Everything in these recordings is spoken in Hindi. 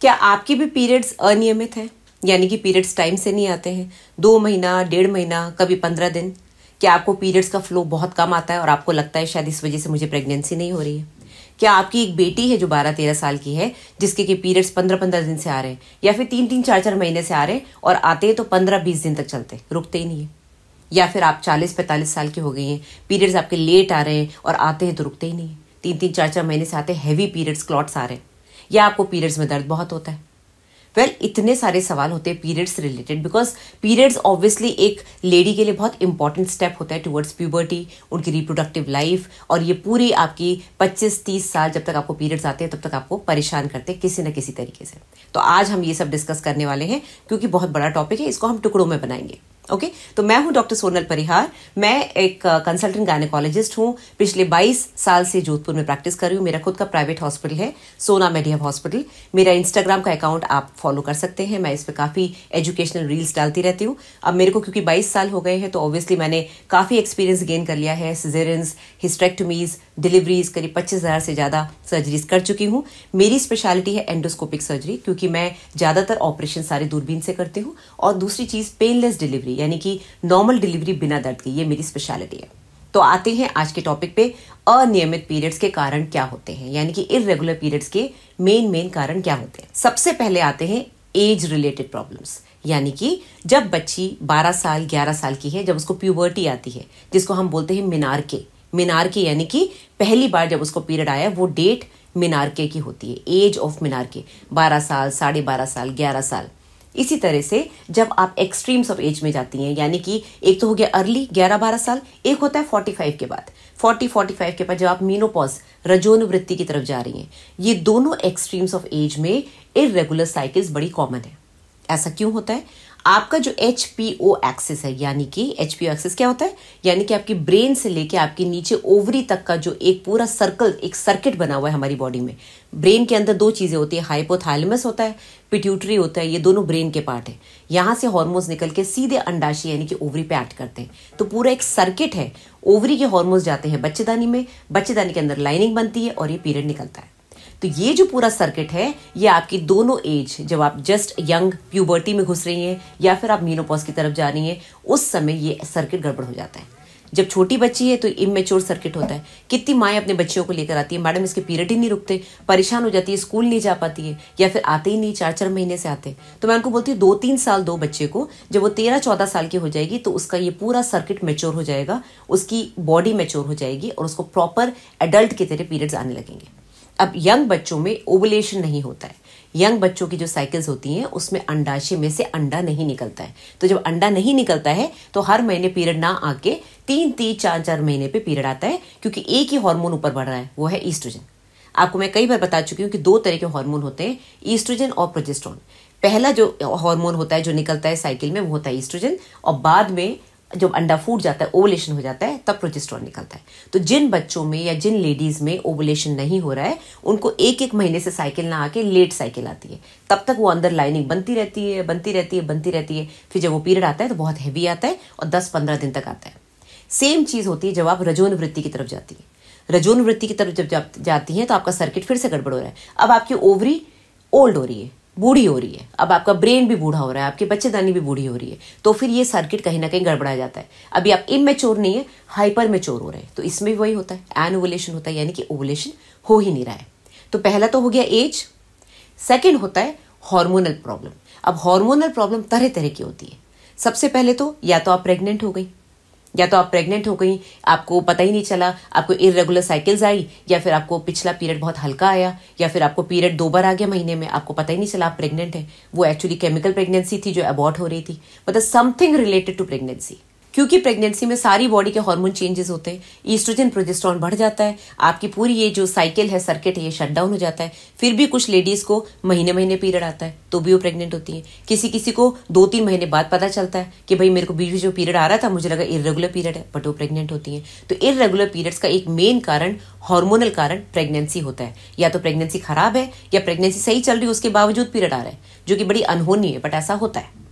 क्या आपके भी पीरियड्स अनियमित हैं यानी कि पीरियड्स टाइम से नहीं आते हैं दो महीना डेढ़ महीना कभी पंद्रह दिन क्या आपको पीरियड्स का फ्लो बहुत कम आता है और आपको लगता है शायद इस वजह से मुझे प्रेगनेंसी नहीं हो रही है क्या आपकी एक बेटी है जो बारह तेरह साल की है जिसके के पीरियड्स पंद्रह पंद्रह दिन से आ रहे हैं या फिर तीन तीन चार चार महीने से आ रहे हैं और आते हैं तो पंद्रह बीस दिन तक चलते रुकते ही नहीं है या फिर आप चालीस पैंतालीस साल के हो गए हैं पीरियड्स आपके लेट आ रहे हैं और आते हैं तो रुकते ही नहीं है तीन तीन चार चार महीने से आते हैवी पीरियड्स क्लॉट्स आ रहे हैं या आपको पीरियड्स में दर्द बहुत होता है वेल well, इतने सारे सवाल होते हैं periods related because periods obviously एक लेडी के लिए बहुत इंपॉर्टेंट स्टेप होता है टुवर्ड्स प्यूबर्टी उनकी रिप्रोडक्टिव लाइफ और ये पूरी आपकी 25-30 साल जब तक आपको पीरियड्स आते हैं तब तक आपको परेशान करते हैं किसी न किसी तरीके से तो आज हम ये सब डिस्कस करने वाले हैं क्योंकि बहुत बड़ा टॉपिक है इसको हम टुकड़ों में बनाएंगे ओके okay? तो मैं हूं डॉक्टर सोनल परिहार मैं एक कंसल्टेंट uh, गायनेकोलॉजिस्ट हूं पिछले 22 साल से जोधपुर में प्रैक्टिस कर रही हूं मेरा खुद का प्राइवेट हॉस्पिटल है सोना मेडियम हॉस्पिटल मेरा इंस्टाग्राम का अकाउंट आप फॉलो कर सकते हैं मैं इस पर काफ़ी एजुकेशनल रील्स डालती रहती हूं अब मेरे को क्योंकि बाईस साल हो गए हैं तो ऑब्वियसली मैंने काफ़ी एक्सपीरियंस गेन कर लिया है सिजेरन्स हिस्ट्रेक्टमीज डिलीवरीज करीब पच्चीस हज़ार से ज़्यादा सर्जरीज कर चुकी हूँ मेरी स्पेशलिटी है एंडोस्कोपिक सर्जरी क्योंकि मैं ज़्यादातर ऑपरेशन सारे दूरबीन से करती हूँ और दूसरी चीज़ पेनलेस डिलीवरी यानी कि नॉर्मल डिलीवरी बिना दर्द की ये मेरी स्पेशलिटी है तो आते हैं आज के टॉपिक पे अनियमित पीरियड्स के कारण क्या होते हैं यानी कि इरेगुलर पीरियड्स के मेन मेन कारण क्या होते हैं सबसे पहले आते हैं एज रिलेटेड प्रॉब्लम्स यानी कि जब बच्ची 12 साल 11 साल की है जब उसको प्यूबर्टी आती है जिसको हम बोलते हैं मीनार के मीनार के यानी कि पहली बार जब उसको पीरियड आया वो डेट के की होती है एज ऑफ के बारह साल साढ़े बारह साल ग्यारह साल इसी तरह से जब आप एक्सट्रीम्स ऑफ एज में जाती हैं यानी कि एक तो हो गया अर्ली 11-12 साल एक होता है 45 के बाद 40-45 के बाद जब आप मीनोपॉज रजोन वृत्ति की तरफ जा रही हैं ये दोनों एक्सट्रीम्स ऑफ एज में इरेगुलर साइकिल्स बड़ी कॉमन है ऐसा क्यों होता है आपका जो एच पी ओ एक्सेस है यानी कि एच पी ओ एक्सेस क्या होता है यानी कि आपकी ब्रेन से लेके आपके नीचे ओवरी तक का जो एक पूरा सर्कल एक सर्किट बना हुआ है हमारी बॉडी में ब्रेन के अंदर दो चीज़ें होती है हाइपोथाइलमस होता है पिट्यूटरी होता है ये दोनों ब्रेन के पार्ट है यहां से हॉर्मोन्स निकल के सीधे अंडाशी यानी कि ओवरी पे एक्ट करते हैं तो पूरा एक सर्किट है ओवरी के हॉर्मोन्स जाते हैं बच्चेदानी में बच्चेदानी के अंदर लाइनिंग बनती है और ये पीरियड निकलता है तो ये जो पूरा सर्किट है ये आपकी दोनों एज जब आप जस्ट यंग प्यूबर्टी में घुस रही हैं या फिर आप मीनोपॉज की तरफ जा रही हैं उस समय ये सर्किट गड़बड़ हो जाता है जब छोटी बच्ची है तो इमेच्योर सर्किट होता है कितनी माएँ अपने बच्चियों को लेकर आती है मैडम इसके पीरियड ही नहीं रुकते परेशान हो जाती है स्कूल नहीं जा पाती है या फिर आते ही नहीं चार चार महीने से आते तो मैं उनको बोलती हूँ दो तीन साल दो बच्चे को जब वो तेरह चौदह साल की हो जाएगी तो उसका ये पूरा सर्किट मेच्योर हो जाएगा उसकी बॉडी मेच्योर हो जाएगी और उसको प्रॉपर एडल्ट की तरह पीरियड्स आने लगेंगे अब यंग बच्चों में ओवलेशन नहीं होता है यंग बच्चों की जो साइकिल्स होती हैं उसमें अंडाशय में से अंडा नहीं निकलता है तो जब अंडा नहीं निकलता है तो हर महीने पीरियड ना आके तीन तीन चार चार महीने पे पीरियड आता है क्योंकि एक ही हार्मोन ऊपर बढ़ रहा है वो है ईस्ट्रोजन आपको मैं कई बार बता चुकी हूँ कि दो तरह के हार्मोन होते हैं ईस्ट्रोजन और प्रोजेस्ट्रॉन पहला जो हार्मोन होता है जो निकलता है साइकिल में वो होता है ईस्ट्रोजन और बाद में जब अंडा फूट जाता है ओवलेशन हो जाता है तब प्रोजेस्ट्रॉन निकलता है तो जिन बच्चों में या जिन लेडीज में ओवलेशन नहीं हो रहा है उनको एक एक महीने से साइकिल ना आके लेट साइकिल आती है तब तक वो अंदर लाइनिंग बनती रहती है बनती रहती है बनती रहती है फिर जब वो पीरियड आता है तो बहुत हैवी आता है और दस पंद्रह दिन तक आता है सेम चीज होती है जब आप रजोन वृत्ति की तरफ जाती है रजोन वृत्ति की तरफ जब जाती है तो आपका सर्किट फिर से गड़बड़ हो रहा है अब आपकी ओवरी ओल्ड हो रही है बूढ़ी हो रही है अब आपका ब्रेन भी बूढ़ा हो रहा है आपकी बच्चेदानी भी बूढ़ी हो रही है तो फिर ये सर्किट कहीं ना कहीं गड़बड़ा जाता है अभी आप इमेच्योर नहीं है हाइपर मेच्योर हो रहे हैं तो इसमें भी वही होता है एन ओवलेशन होता है यानी कि ओवलेशन हो ही नहीं रहा है तो पहला तो हो गया एज सेकेंड होता है हॉर्मोनल प्रॉब्लम अब हॉर्मोनल प्रॉब्लम तरह तरह की होती है सबसे पहले तो या तो आप प्रेग्नेंट हो गई या तो आप प्रेग्नेंट हो गई आपको पता ही नहीं चला आपको इरेगुलर साइकिल्स आई या फिर आपको पिछला पीरियड बहुत हल्का आया या फिर आपको पीरियड दो बार आ गया महीने में आपको पता ही नहीं चला आप प्रेग्नेंट है वो एक्चुअली केमिकल प्रेगनेंसी थी जो अबॉर्ट हो रही थी मतलब समथिंग रिलेटेड टू प्रेगनेंसी क्योंकि प्रेगनेंसी में सारी बॉडी के हार्मोन चेंजेस होते हैं ईस्ट्रोजन प्रोजेस्ट्रॉन बढ़ जाता है आपकी पूरी ये जो साइकिल है सर्किट है ये शट डाउन हो जाता है फिर भी कुछ लेडीज को महीने महीने पीरियड आता है तो भी वो प्रेगनेंट होती है किसी किसी को दो तीन महीने बाद पता चलता है कि भाई मेरे को बीच बीच पीरियड आ रहा था मुझे लगा इरेगुलर पीरियड है बट वो प्रेगनेंट होती है तो इरेगुलर पीरियड्स का एक मेन कारण हार्मोनल कारण प्रेगनेंसी होता है या तो प्रेगनेंसी खराब है या प्रेगनेंसी सही चल रही है उसके बावजूद पीरियड आ रहा है जो कि बड़ी अनहोनी है बट ऐसा होता है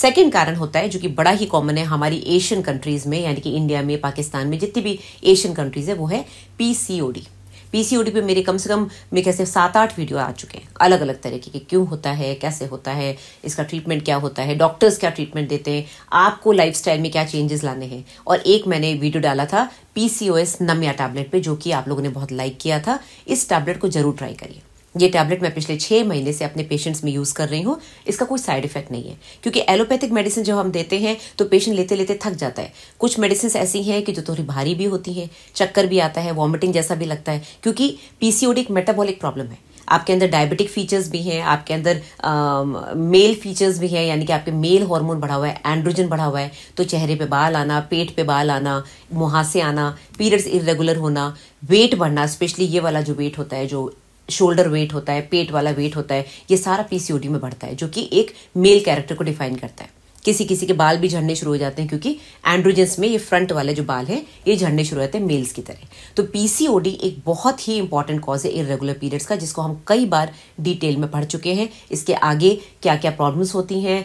सेकेंड कारण होता है जो कि बड़ा ही कॉमन है हमारी एशियन कंट्रीज में यानी कि इंडिया में पाकिस्तान में जितनी भी एशियन कंट्रीज है वो है पीसीओडी पीसीओडी पे मेरे कम से कम मेरे कैसे सात आठ वीडियो आ चुके हैं अलग अलग तरीके के क्यों होता है कैसे होता है इसका ट्रीटमेंट क्या होता है डॉक्टर्स क्या ट्रीटमेंट देते हैं आपको लाइफ में क्या चेंजेस लाने हैं और एक मैंने वीडियो डाला था पीसीओएस नमिया टैबलेट पे जो कि आप लोगों ने बहुत लाइक किया था इस टैबलेट को जरूर ट्राई करिए ये टैबलेट मैं पिछले छह महीने से अपने पेशेंट्स में यूज़ कर रही हूँ इसका कोई साइड इफेक्ट नहीं है क्योंकि एलोपैथिक मेडिसिन जब हम देते हैं तो पेशेंट लेते लेते थक जाता है कुछ मेडिसिन ऐसी हैं कि जो थोड़ी भारी भी होती है चक्कर भी आता है वॉमिटिंग जैसा भी लगता है क्योंकि पीसीओडी एक मेटाबॉलिक प्रॉब्लम है आपके अंदर डायबिटिक फीचर्स भी हैं आपके अंदर मेल मेल फीचर्स भी हैं यानी कि आपके मेल हार्मोन बढ़ा हुआ है एंड्रोजन बढ़ा हुआ है तो चेहरे पे बाल आना पेट पे बाल आना मुहासे आना पीरियड्स इरेगुलर होना वेट बढ़ना स्पेशली ये वाला जो वेट होता है जो शोल्डर वेट होता है पेट वाला वेट होता है ये सारा पीसीओडी में बढ़ता है जो कि एक मेल कैरेक्टर को डिफाइन करता है किसी किसी के बाल भी झड़ने शुरू हो जाते हैं क्योंकि एंड्रोजेंस में ये फ्रंट वाले जो बाल हैं ये झड़ने शुरू हो जाते हैं मेल्स की तरह तो पीसीओडी एक बहुत ही इंपॉर्टेंट कॉज है इरेगुलर पीरियड्स का जिसको हम कई बार डिटेल में पढ़ चुके हैं इसके आगे क्या क्या प्रॉब्लम्स होती हैं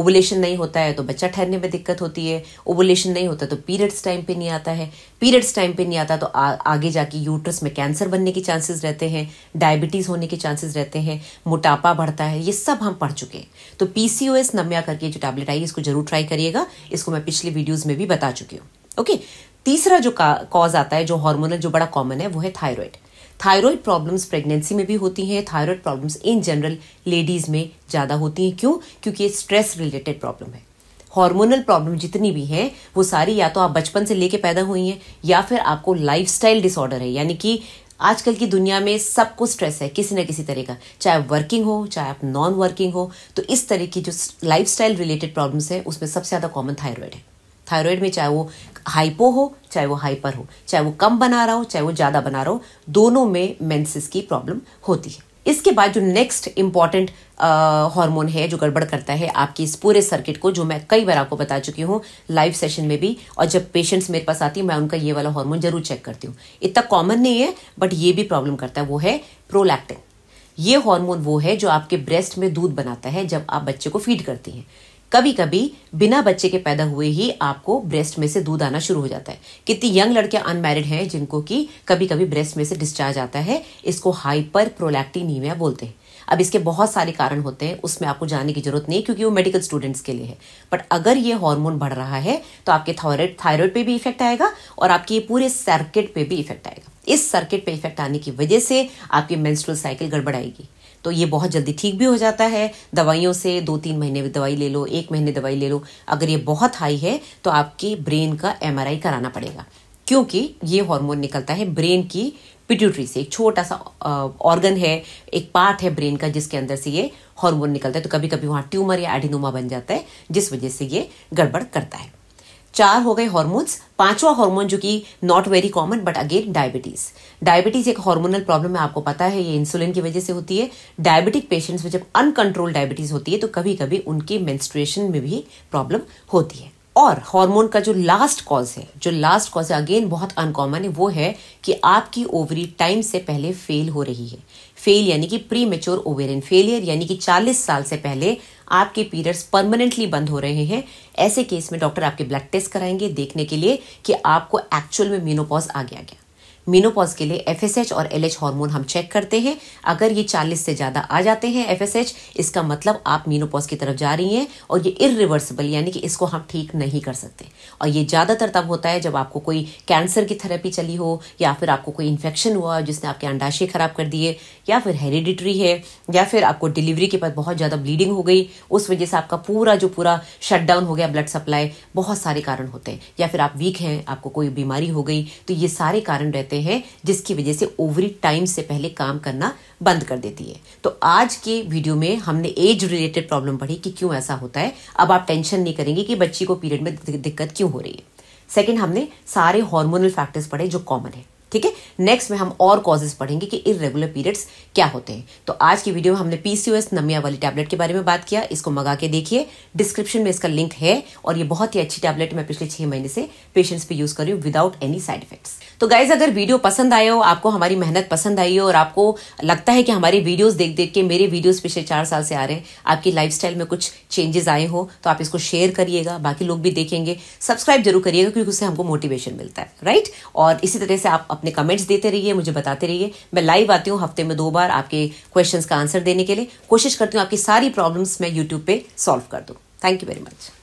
ओवलेशन नहीं होता है तो बच्चा ठहरने में दिक्कत होती है ओवलेशन नहीं होता तो पीरियड्स टाइम पे नहीं आता है पीरियड्स टाइम पे नहीं आता तो आ, आगे जाके यूट्रस में कैंसर बनने के चांसेस रहते हैं डायबिटीज होने के चांसेस रहते हैं मोटापा बढ़ता है ये सब हम पढ़ चुके हैं तो पीसीओएस नम्या करके जो टैबलेट हटाइए इसको जरूर ट्राई करिएगा इसको मैं पिछले वीडियोज में भी बता चुकी हूँ ओके तीसरा जो कॉज आता है जो हार्मोनल जो बड़ा कॉमन है वो है थायरॉयड थायरॉयड प्रॉब्लम्स प्रेगनेंसी में भी होती हैं thyroid problems in general ladies में ज़्यादा होती हैं क्यों क्योंकि ये स्ट्रेस रिलेटेड प्रॉब्लम है हार्मोनल प्रॉब्लम जितनी भी हैं वो सारी या तो आप बचपन से लेके पैदा हुई हैं या फिर आपको लाइफस्टाइल डिसऑर्डर है यानी कि आजकल की दुनिया में सबको स्ट्रेस है किसी न किसी तरह का चाहे आप वर्किंग हो चाहे आप नॉन वर्किंग हो तो इस तरह की जो लाइफ रिलेटेड प्रॉब्लम्स है उसमें सबसे ज़्यादा कॉमन थायराइड है थायरॉयड में चाहे वो हाइपो हो चाहे वो हाइपर हो चाहे वो कम बना रहा हो चाहे वो ज़्यादा बना रहा हो दोनों में मेंसेस की प्रॉब्लम होती है इसके बाद जो नेक्स्ट इंपॉर्टेंट हार्मोन है जो गड़बड़ करता है आपकी इस पूरे सर्किट को जो मैं कई बार आपको बता चुकी हूँ लाइव सेशन में भी और जब पेशेंट्स मेरे पास आती है मैं उनका ये वाला हार्मोन जरूर चेक करती हूँ इतना कॉमन नहीं है बट ये भी प्रॉब्लम करता है वो है प्रोलैक्टिन ये हार्मोन वो है जो आपके ब्रेस्ट में दूध बनाता है जब आप बच्चे को फीड करती हैं कभी कभी बिना बच्चे के पैदा हुए ही आपको ब्रेस्ट में से दूध आना शुरू हो जाता है कितनी यंग लड़कियां अनमैरिड हैं जिनको कि कभी कभी ब्रेस्ट में से डिस्चार्ज आता है इसको हाइपर प्रोलैक्टिनीमिया बोलते हैं अब इसके बहुत सारे कारण होते हैं उसमें आपको जाने की जरूरत नहीं क्योंकि वो मेडिकल स्टूडेंट्स के लिए है बट अगर ये हार्मोन बढ़ रहा है तो आपके थायराइड थायराइड पे भी इफेक्ट आएगा और आपके पूरे सर्किट पे भी इफेक्ट आएगा इस सर्किट पे इफेक्ट आने की वजह से आपकी मेंस्ट्रुअल साइकिल गड़बड़ाएगी तो ये बहुत जल्दी ठीक भी हो जाता है दवाइयों से दो तीन महीने दवाई ले लो एक महीने दवाई ले लो अगर ये बहुत हाई है तो आपके ब्रेन का एम कराना पड़ेगा क्योंकि ये हार्मोन निकलता है ब्रेन की पिट्यूटरी से एक छोटा सा ऑर्गन है एक पार्ट है ब्रेन का जिसके अंदर से ये हार्मोन निकलता है तो कभी कभी वहां ट्यूमर या एडिनोमा बन जाता है जिस वजह से ये गड़बड़ करता है चार हो गए हॉर्मोन्स पांचवा हार्मोन जो कि not very common but again diabetes diabetes एक हार्मोनल प्रॉब्लम है आपको पता है ये इंसुलिन की वजह से होती है डायबिटिक पेशेंट्स में जब अनकंट्रोल डायबिटीज होती है तो कभी कभी उनके मेंस्ट्रुएशन में भी प्रॉब्लम होती है और हार्मोन का जो लास्ट कॉज है जो लास्ट कॉज है अगेन बहुत अनकॉमन है वो है कि आपकी ओवरी टाइम से पहले फेल हो रही है फेल यानी कि प्री मेच्योर ओवेरियन फेलियर यानी कि 40 साल से पहले आपके पीरियड्स परमानेंटली बंद हो रहे हैं ऐसे केस में डॉक्टर आपके ब्लड टेस्ट कराएंगे देखने के लिए कि आपको एक्चुअल में मीनोपॉज आ गया क्या मीनोपॉज के लिए एफ और एल एच हम चेक करते हैं अगर ये 40 से ज़्यादा आ जाते हैं एफ इसका मतलब आप मीनोपॉज की तरफ जा रही हैं और ये इरिवर्सिबल यानी कि इसको हम ठीक नहीं कर सकते और ये ज़्यादातर तब होता है जब आपको कोई कैंसर की थेरेपी चली हो या फिर आपको कोई इन्फेक्शन हुआ जिसने आपके अंडाशय ख़राब कर दिए या फिर हेरिडिटरी है या फिर आपको डिलीवरी के बाद बहुत ज़्यादा ब्लीडिंग हो गई उस वजह से आपका पूरा जो पूरा शटडाउन हो गया ब्लड सप्लाई बहुत सारे कारण होते हैं या फिर आप वीक हैं आपको कोई बीमारी हो गई तो ये सारे कारण रहते देते हैं जिसकी वजह से ओवरी टाइम से पहले काम करना बंद कर देती है तो आज के वीडियो में हमने एज रिलेटेड प्रॉब्लम पढ़ी कि क्यों ऐसा होता है अब आप टेंशन नहीं करेंगे कि बच्ची को पीरियड में दिक्कत क्यों हो रही है सेकेंड हमने सारे हॉर्मोनल फैक्टर्स पढ़े जो कॉमन है ठीक है नेक्स्ट में हम और कॉजेज पढ़ेंगे कि इरेगुलर पीरियड्स क्या होते हैं तो आज की वीडियो में हमने पीसीओएस नमिया वाली टैबलेट के बारे में बात किया इसको मंगा के देखिए डिस्क्रिप्शन में इसका लिंक है और ये बहुत ही अच्छी टैबलेट मैं पिछले छह महीने से पेशेंट्स पे यूज कर रही हूँ विदाउट एनी साइड इफेक्ट्स तो गाइज अगर वीडियो पसंद आए हो आपको हमारी मेहनत पसंद आई हो और आपको लगता है कि हमारे वीडियोज देख देख के मेरे वीडियोज पिछले चार साल से आ रहे हैं आपकी लाइफ में कुछ चेंजेस आए हो तो आप इसको शेयर करिएगा बाकी लोग भी देखेंगे सब्सक्राइब जरूर करिएगा क्योंकि उससे हमको मोटिवेशन मिलता है राइट और इसी तरह से आप अपने कमेंट्स देते रहिए मुझे बताते रहिए मैं लाइव आती हूँ हफ्ते में दो बार आपके क्वेश्चंस का आंसर देने के लिए कोशिश करती हूँ आपकी सारी प्रॉब्लम्स मैं यूट्यूब पे सॉल्व कर दूँ थैंक यू वेरी मच